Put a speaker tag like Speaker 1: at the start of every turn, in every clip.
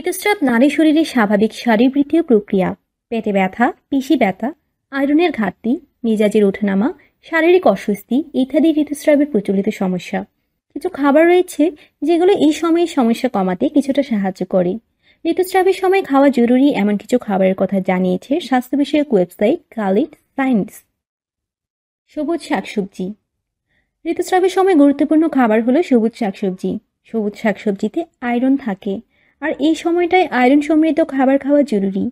Speaker 1: ঋতুস্রাব নারী শরীরে স্বাভাবিক শারীরবৃত্তীয় প্রক্রিয়া পেটে ব্যথা পিসি ব্যথা আয়রনের ঘাটতি মেজাজের ওঠানামা শারীরিক অস্বস্তি ইত্যাদি ঋতুস্রাবের প্রচলিত সমস্যা কিছু খাবার রয়েছে যেগুলো এই সময়ে সমস্যা কমাতে কিছুটা সাহায্য করে ঋতুস্রাবের সময় খাওয়া জরুরি এমন কিছু খাবারের কথা জানিয়েছে স্বাস্থ্য বিষয়ক ওয়েবসাইট কালিট সায়েন্স সবুজ শাকসবজি ঋতুস্রাবের সময় গুরুত্বপূর্ণ খাবার হলো সবুজ শাকসবজি সবুজ শাকসবজিতে আয়রন থাকে আর এই সময়টায় আয়রন সমৃদ্ধ খাবার খাওয়া জরুরি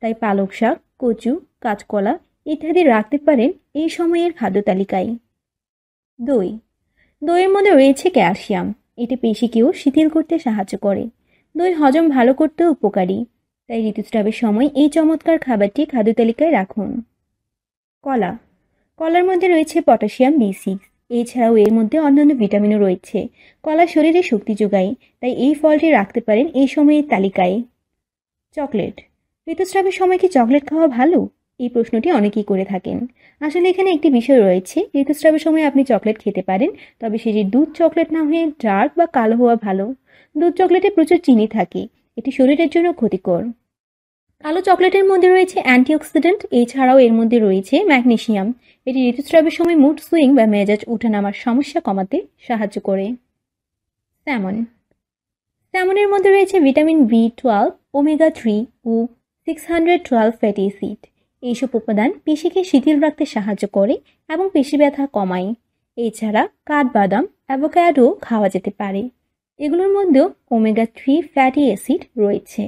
Speaker 1: তাই পালক শাক কচু কাঁচকলা ইত্যাদি রাখতে পারেন এই সময়ের খাদ্য তালিকায় দই দইয়ের মধ্যে রয়েছে ক্যালসিয়াম এটি পেশিকেও শিথিল করতে সাহায্য করে দই হজম ভালো করতে উপকারী তাই ঋতুস্রাবের সময় এই চমৎকার খাবারটি খাদ্য তালিকায় রাখুন কলা কলার মধ্যে রয়েছে পটাশিয়াম বি সিক্স এছাড়াও এর মধ্যে অন্যান্য ভিটামিনও রয়েছে কলা শরীরে শক্তি যোগায় তাই এই ফলটি রাখতে পারেন এই সময়ের তালিকায় চকলেট ঋতুস্রাবের সময় কি চকলেট খাওয়া ভালো এই প্রশ্নটি অনেকেই করে থাকেন আসলে এখানে একটি বিষয় রয়েছে ঋতুস্রাবের সময় আপনি চকলেট খেতে পারেন তবে সেটি দুধ চকলেট না হয়ে ডার্ক বা কালো হওয়া ভালো দুধ চকলেটে প্রচুর চিনি থাকে এটি শরীরের জন্য ক্ষতিকর কালো চকলেটের মধ্যে রয়েছে অ্যান্টিঅক্সিডেন্ট এছাড়াও এর মধ্যে রয়েছে ম্যাগনেশিয়াম এটি ঋতুস্রাবের সময় মুড সুইং বা মেজাজ ওঠানামার সমস্যা কমাতে সাহায্য করে স্যামন স্যামনের মধ্যে রয়েছে vitamin B twelve omega three ও six hundred twelve fatty acid এইসব উপাদান পেশিকে শিথিল রাখতে সাহায্য করে এবং পেশি ব্যথা কমায় এছাড়া কাঠবাদাম অ্যাভোকাডো খাওয়া যেতে পারে এগুলোর মধ্যেও ওমেগা থ্রি ফ্যাটি অ্যাসিড রয়েছে